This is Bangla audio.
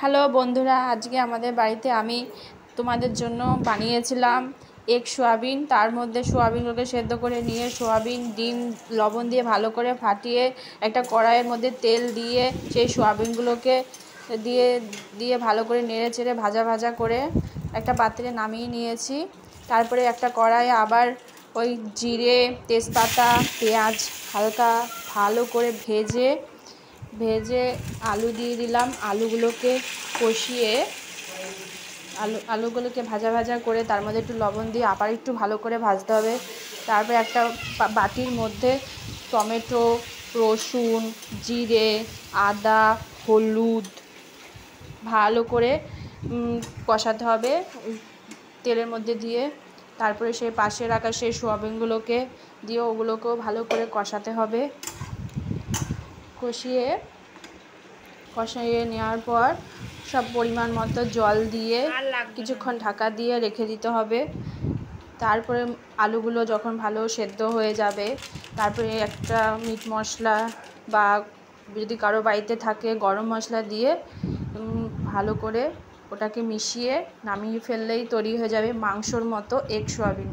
হ্যালো বন্ধুরা আজকে আমাদের বাড়িতে আমি তোমাদের জন্য বানিয়েছিলাম এক সোয়াবিন তার মধ্যে সোয়াবিনগুলোকে সেদ্ধ করে নিয়ে সোয়াবিন ডিম লবণ দিয়ে ভালো করে ফাটিয়ে একটা কড়াইয়ের মধ্যে তেল দিয়ে সেই সোয়াবিনগুলোকে দিয়ে দিয়ে ভালো করে নেড়ে চেড়ে ভাজা ভাজা করে একটা পাত্রে নামিয়ে নিয়েছি তারপরে একটা কড়াই আবার ওই জিরে তেজপাতা পেঁয়াজ হালকা ভালো করে ভেজে ভেজে আলু দিয়ে দিলাম আলুগুলোকে কষিয়ে আলু আলুগুলোকে ভাজা ভাজা করে তার মধ্যে একটু লবণ দিয়ে আবার একটু ভালো করে ভাজতে হবে তারপরে একটা বাটির মধ্যে টমেটো রসুন জিরে আদা হলুদ ভালো করে কষাতে হবে তেলের মধ্যে দিয়ে তারপরে সেই পাশে রাখা সেই সোয়াবিনগুলোকে দিয়ে ওগুলোকেও ভালো করে কষাতে হবে কষিয়ে কষিয়ে নেওয়ার পর সব পরিমাণ মতো জল দিয়ে কিছুক্ষণ ঢাকা দিয়ে রেখে দিতে হবে তারপরে আলুগুলো যখন ভালো সেদ্ধ হয়ে যাবে তারপরে একটা মিট মশলা বা যদি কারো বাড়িতে থাকে গরম মশলা দিয়ে ভালো করে ওটাকে মিশিয়ে নামিয়ে ফেললেই তৈরি হয়ে যাবে মাংসর মতো এগ সোয়াবিন